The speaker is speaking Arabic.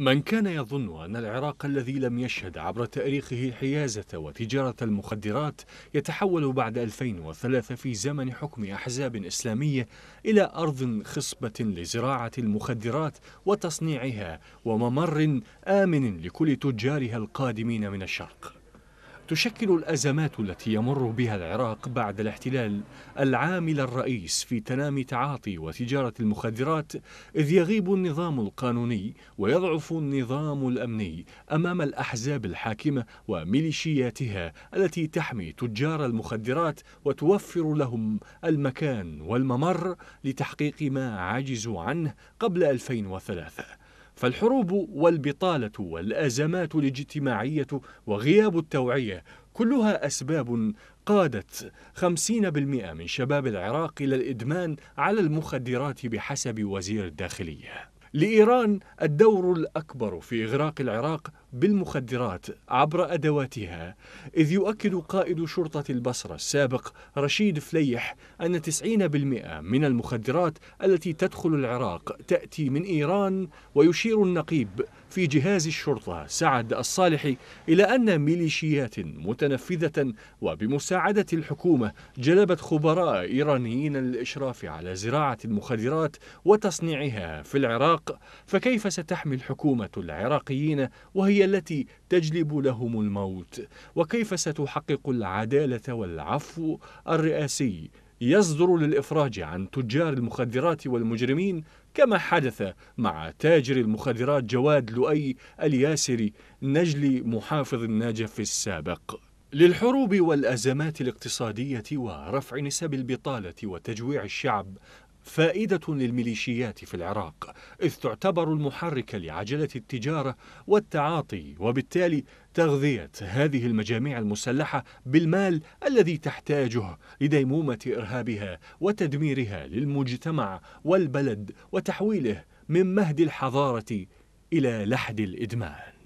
من كان يظن أن العراق الذي لم يشهد عبر تاريخه حيازة وتجارة المخدرات يتحول بعد 2003 في زمن حكم أحزاب إسلامية إلى أرض خصبة لزراعة المخدرات وتصنيعها وممر آمن لكل تجارها القادمين من الشرق تشكل الأزمات التي يمر بها العراق بعد الاحتلال العامل الرئيس في تنامي تعاطي وتجارة المخدرات إذ يغيب النظام القانوني ويضعف النظام الأمني أمام الأحزاب الحاكمة وميليشياتها التي تحمي تجار المخدرات وتوفر لهم المكان والممر لتحقيق ما عجزوا عنه قبل 2003 فالحروب والبطالة والأزمات الاجتماعية وغياب التوعية كلها أسباب قادت 50% من شباب العراق إلى الإدمان على المخدرات بحسب وزير الداخلية لإيران الدور الأكبر في إغراق العراق بالمخدرات عبر أدواتها إذ يؤكد قائد شرطة البصرة السابق رشيد فليح أن 90% من المخدرات التي تدخل العراق تأتي من إيران ويشير النقيب في جهاز الشرطة سعد الصالح إلى أن ميليشيات متنفذة وبمساعدة الحكومة جلبت خبراء إيرانيين للإشراف على زراعة المخدرات وتصنيعها في العراق فكيف ستحمي الحكومة العراقيين وهي التي تجلب لهم الموت وكيف ستحقق العدالة والعفو الرئاسي يصدر للإفراج عن تجار المخدرات والمجرمين كما حدث مع تاجر المخدرات جواد لؤي الياسري نجل محافظ النجف السابق للحروب والأزمات الاقتصادية ورفع نسب البطالة وتجويع الشعب فائدة للميليشيات في العراق إذ تعتبر المحرك لعجلة التجارة والتعاطي وبالتالي تغذية هذه المجاميع المسلحة بالمال الذي تحتاجه لديمومة إرهابها وتدميرها للمجتمع والبلد وتحويله من مهد الحضارة إلى لحد الإدمان